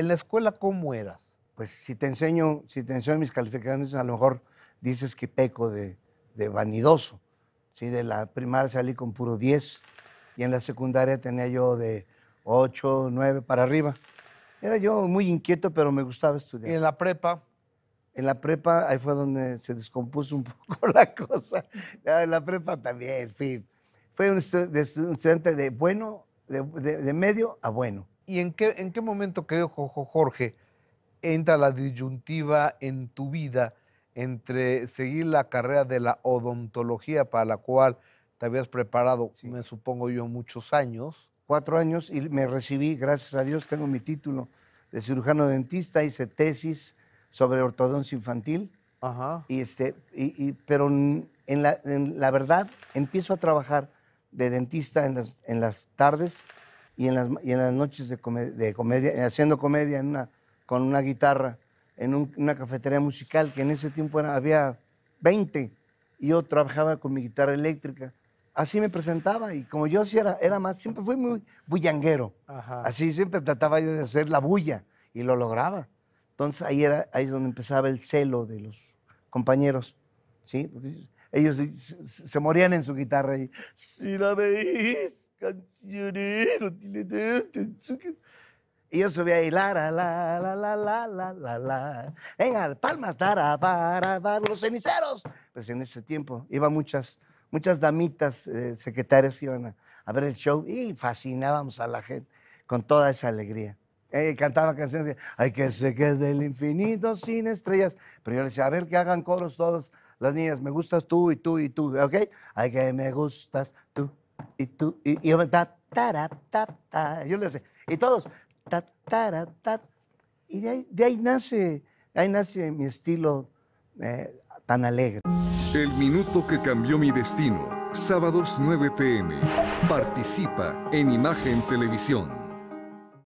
¿En la escuela cómo eras? Pues si te enseño, si te enseño mis calificaciones, a lo mejor dices que peco de, vanidoso. ¿sí? De la primaria salí con puro 10 y en la secundaria tenía yo de 8, 9 para arriba. Era yo muy inquieto, pero me gustaba estudiar. ¿Y en la prepa? En la prepa, ahí fue donde se descompuso un poco la cosa. En la prepa también, fin. Fue un, estudiante de bueno, de medio a bueno. ¿Y en qué, momento creo, Jorge, entra la disyuntiva en tu vida entre seguir la carrera de la odontología para la cual te habías preparado, me supongo yo, muchos años? Cuatro años y me recibí, gracias a Dios, tengo mi título de cirujano dentista, hice tesis sobre ortodoncia infantil. Y este, pero en la, verdad, empiezo a trabajar de dentista en en las tardes y en las, y en las noches de, comedia, de comedia haciendo comedia en una, con una guitarra en una cafetería musical que en ese tiempo era, había 20 y yo trabajaba con mi guitarra eléctrica. Así me presentaba y como yo era, era más, siempre fui muy bullanguero. Así siempre trataba yo de hacer la bulla y lo lograba. Entonces ahí, era, ahí es donde empezaba el celo de los compañeros. ¿sí? ellos se, se morían en su guitarra y si la veis, cancionero, y yo subía ahí, la, la, la, la, la, la, la, la, la. Venga, palmas, para, dar los ceniceros. Pues en ese tiempo iban muchas, muchas damitas eh, secretarias que iban a, ver el show y fascinábamos a la gente con toda esa alegría. Eh, cantaba canciones de, ay, que se quede el infinito sin estrellas. Pero yo les decía, a ver, que hagan coros todos las niñas, me gustas tú y tú y tú, ¿ok? Ay, que me gustas tú y tú, y, yo, le y todos, y de ahí, de ahí nace, ahí nace mi estilo eh, tan alegre. El minuto que cambió mi destino, sábados 9 pm. Participa en Imagen Televisión.